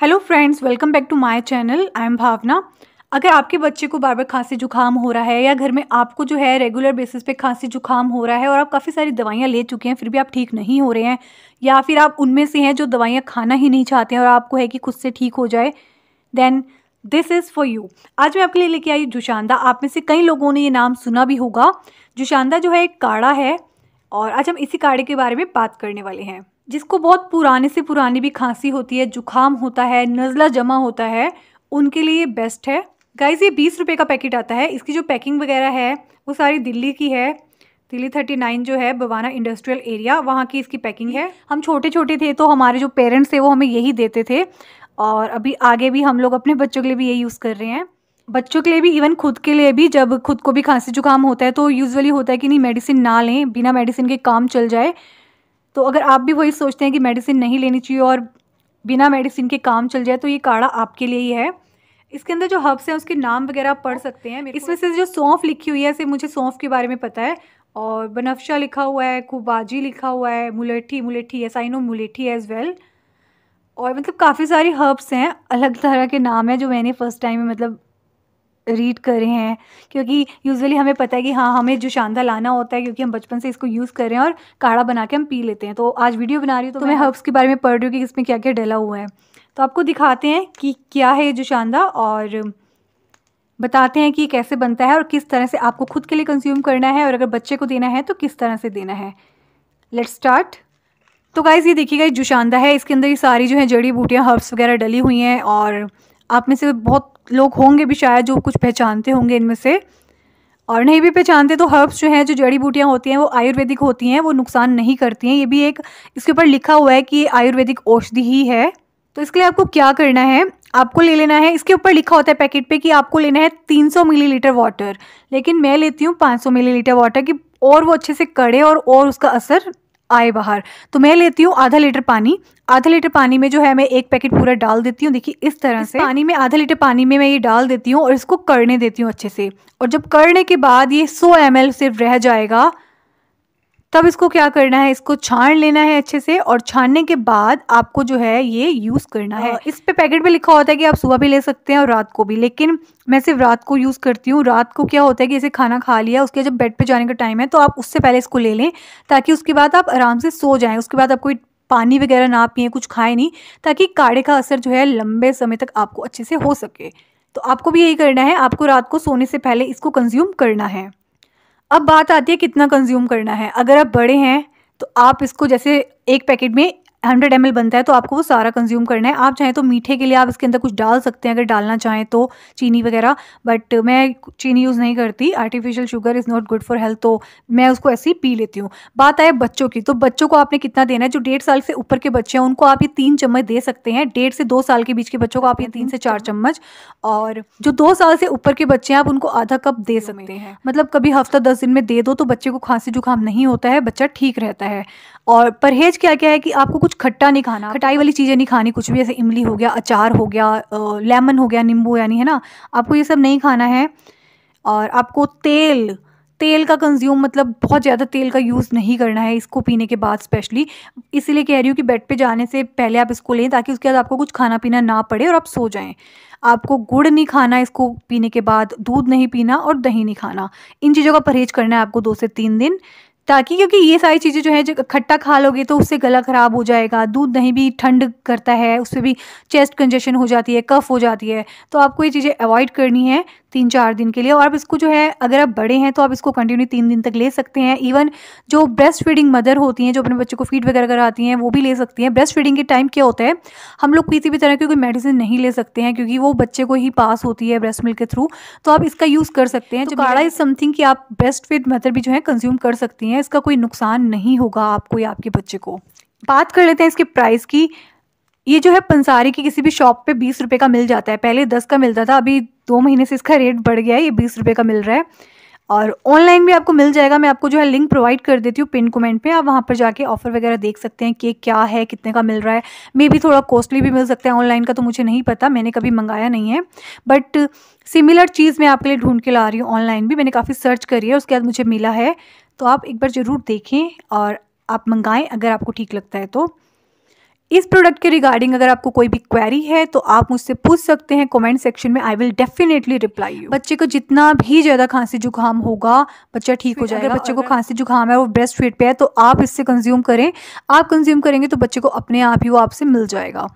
Hello friends welcome back to my channel I am Bhavna अगर आपके बच्चे को बार बार खांसी जुकाम हो रहा है या घर में आपको जो है रेगुलर बेसिस पे खांसी जुकाम हो रहा है और आप काफ़ी सारी दवाइयाँ ले चुके हैं फिर भी आप ठीक नहीं हो रहे हैं या फिर आप उनमें से हैं जो दवाइयाँ खाना ही नहीं चाहते हैं और आपको है कि खुद से ठीक हो जाए then this is for you आज मैं आपके लिए लेके आई जुशांदा आप में से कई लोगों ने ये नाम सुना भी होगा जुशांदा जो है एक काढ़ा है और आज हम इसी काढ़े के बारे में बात करने वाले हैं जिसको बहुत पुराने से पुरानी भी खांसी होती है जुखाम होता है नज़ला जमा होता है उनके लिए बेस्ट है गाइज ये बीस रुपये का पैकेट आता है इसकी जो पैकिंग वगैरह है वो सारी दिल्ली की है दिल्ली थर्टी नाइन जो है बवाना इंडस्ट्रियल एरिया वहाँ की इसकी पैकिंग है हम छोटे छोटे थे तो हमारे जो पेरेंट्स थे वो हमें यही देते थे और अभी आगे भी हम लोग अपने बच्चों के लिए भी ये यूज़ कर रहे हैं बच्चों के लिए भी इवन खुद के लिए भी जब खुद को भी खांसी जुकाम होता है तो यूजुअली होता है कि नहीं मेडिसिन ना लें बिना मेडिसिन के काम चल जाए तो अगर आप भी वही सोचते हैं कि मेडिसिन नहीं लेनी चाहिए और बिना मेडिसिन के काम चल जाए तो ये काढ़ा आपके लिए ही है इसके अंदर जो हर्ब्स हैं उसके नाम वगैरह आप पढ़ सकते हैं इसमें से जो सौंफ लिखी हुई है इसे मुझे सौंफ के बारे में पता है और बनफ्शा लिखा हुआ है कुबाजी लिखा हुआ है मुलेठी मुलेठी है साइनो मुलेठी एज वेल और मतलब काफ़ी सारी हर्ब्स हैं अलग तरह के नाम हैं जो मैंने फ़र्स्ट टाइम मतलब रीड कर रहे हैं क्योंकि यूजुअली हमें पता है कि हाँ हमें जो लाना होता है क्योंकि हम बचपन से इसको यूज़ कर रहे हैं और काढ़ा बना के हम पी लेते हैं तो आज वीडियो बना रही हूँ तो, तो मैं हर्ब्स के बारे में पढ़ रही हूँ कि इसमें क्या क्या डला हुआ है तो आपको दिखाते हैं कि क्या है जो शानदा और बताते हैं कि कैसे बनता है और किस तरह से आपको खुद के लिए कंज्यूम करना है और अगर बच्चे को देना है तो किस तरह से देना है लेट्स स्टार्ट तो गाइज़ ये देखिएगा जुशानदा है इसके अंदर ये सारी जो है जड़ी बूटियाँ हर्ब्स वगैरह डली हुई हैं और आप में से बहुत लोग होंगे भी शायद जो कुछ पहचानते होंगे इनमें से और नहीं भी पहचानते तो हर्ब्स जो हैं जो जड़ी बूटियाँ होती हैं वो आयुर्वेदिक होती हैं वो नुकसान नहीं करती हैं ये भी एक इसके ऊपर लिखा हुआ है कि आयुर्वेदिक औषधि ही है तो इसके लिए आपको क्या करना है आपको ले लेना है इसके ऊपर लिखा होता है पैकेट पे कि आपको लेना है 300 मिलीलीटर वाटर लेकिन मैं लेती हूँ 500 मिलीलीटर वाटर कि और वो अच्छे से कड़े और और उसका असर आए बाहर तो मैं लेती हूँ आधा लीटर पानी आधा लीटर पानी में जो है मैं एक पैकेट पूरा डाल देती हूँ देखिए इस तरह इस से पानी में आधा लीटर पानी में मैं ये डाल देती हूँ और इसको करने देती हूँ अच्छे से और जब करने के बाद ये 100 एम सिर्फ रह जाएगा तब इसको क्या करना है इसको छान लेना है अच्छे से और छानने के बाद आपको जो है ये यूज़ करना है हाँ। इस पे पैकेट पे लिखा होता है कि आप सुबह भी ले सकते हैं और रात को भी लेकिन मैं सिर्फ रात को यूज़ करती हूँ रात को क्या होता है कि इसे खाना खा लिया उसके जब बेड पे जाने का टाइम है तो आप उससे पहले इसको ले लें ताकि उसके बाद आप आराम से सो जाए उसके बाद आप कोई पानी वगैरह ना पिए कुछ खाए नहीं ताकि काढ़े का असर जो है लंबे समय तक आपको अच्छे से हो सके तो आपको भी यही करना है आपको रात को सोने से पहले इसको कंज्यूम करना है अब बात आती है कितना कंज्यूम करना है अगर आप बड़े हैं तो आप इसको जैसे एक पैकेट में हंड्रेड एम बनता है तो आपको वो सारा कंज्यूम करना है आप चाहें तो मीठे के लिए आप इसके अंदर कुछ डाल सकते हैं अगर डालना चाहें तो चीनी वगैरह बट मैं चीनी यूज़ नहीं करती artificial sugar is not good for health तो मैं उसको ऐसे ही पी लेती हूँ बात आए बच्चों की तो बच्चों को आपने कितना देना है जो डेढ़ साल से ऊपर के बच्चे हैं उनको आप ये तीन चम्मच दे सकते हैं डेढ़ से दो साल के बीच के बच्चों को आप ये तीन से चार चम्मच और जो दो साल से ऊपर के बच्चे हैं आप उनको आधा कप दे सकते हैं मतलब कभी हफ्ता दस दिन में दे दो तो बच्चे को खांसी जुकाम नहीं होता है बच्चा ठीक रहता है और परहेज क्या क्या है कि आपको कुछ खट्टा नहीं खाना खटाई वाली चीज़ें नहीं खानी कुछ भी जैसे इमली हो गया अचार हो गया लेमन हो गया नींबू यानी है ना आपको ये सब नहीं खाना है और आपको तेल तेल का कंज्यूम मतलब बहुत ज़्यादा तेल का यूज़ नहीं करना है इसको पीने के बाद स्पेशली इसीलिए कह रही हूँ कि बेड पे जाने से पहले आप इसको लें ताकि उसके बाद आपको कुछ खाना पीना ना पड़े और आप सो जाएं आपको गुड़ नहीं खाना इसको पीने के बाद दूध नहीं पीना और दही नहीं खाना इन चीज़ों का परहेज करना है आपको दो से तीन दिन ताकि क्योंकि ये सारी चीज़ें जो है जो खट्टा खा लोगे तो उससे गला ख़राब हो जाएगा दूध नहीं भी ठंड करता है उससे भी चेस्ट कंजेशन हो जाती है कफ़ हो जाती है तो आपको ये चीज़ें अवॉइड करनी है तीन चार दिन के लिए और आप इसको जो है अगर आप बड़े हैं तो आप इसको कंटिन्यू तीन दिन तक ले सकते हैं इवन जो ब्रेस्ट फीडिंग मदर होती हैं जो अपने बच्चों को फीड वगैरह कराती हैं वो भी ले सकती हैं ब्रेस्ट फीडिंग के टाइम क्या होता है हम लोग किसी भी तरह की कोई मेडिसिन नहीं ले सकते हैं क्योंकि वो बच्चे को ही पास होती है ब्रेस्ट मिल्क के थ्रू तो आप इसका यूज़ कर सकते हैं जो काढ़ा इज़ समथिंग कि आप ब्रेस्ट फीड मदर भी जो है कंज्यूम कर सकती हैं हैं इसका कोई नुकसान नहीं होगा आपको या आपके बच्चे को बात कर लेते हैं इसके प्राइस की ये जो है पंसारी की किसी भी शॉप पे बीस रुपये का मिल जाता है पहले दस का मिलता था अभी दो महीने से इसका रेट बढ़ गया है ये बीस रुपये का मिल रहा है और ऑनलाइन भी आपको मिल जाएगा मैं आपको जो है लिंक प्रोवाइड कर देती हूँ पिन कमेंट पे आप वहाँ पर जाके ऑफर वगैरह देख सकते हैं कि क्या है कितने का मिल रहा है मे भी थोड़ा कॉस्टली भी मिल सकता है ऑनलाइन का तो मुझे नहीं पता मैंने कभी मंगाया नहीं है बट सिमिलर चीज़ मैं आपके लिए ढूंढ के ला रही हूँ ऑनलाइन भी मैंने काफ़ी सर्च करी है उसके बाद मुझे मिला है तो आप एक बार ज़रूर देखें और आप मंगाएं अगर आपको ठीक लगता है तो इस प्रोडक्ट के रिगार्डिंग अगर आपको कोई भी क्वेरी है तो आप मुझसे पूछ सकते हैं कमेंट सेक्शन में I will definitely reply you बच्चे को जितना भी ज़्यादा खांसी जुकाम होगा बच्चा ठीक हो जाएगा बच्चे को खांसी जुकाम है वो ब्रेस्ट फीड पे है तो आप इससे कंज्यूम करें आप कंज्यूम करेंगे तो बच्चे को अपने आप ही वो आपसे मिल जाएगा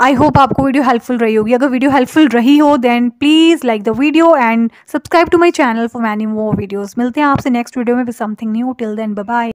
आई होप आपको वीडियो हेल्पफुल रही होगी अगर वीडियो हेल्पफुल रही हो then please like the video and subscribe to my channel for many more videos मिलते हैं आपसे नेक्स्ट वीडियो में भी something new till then bye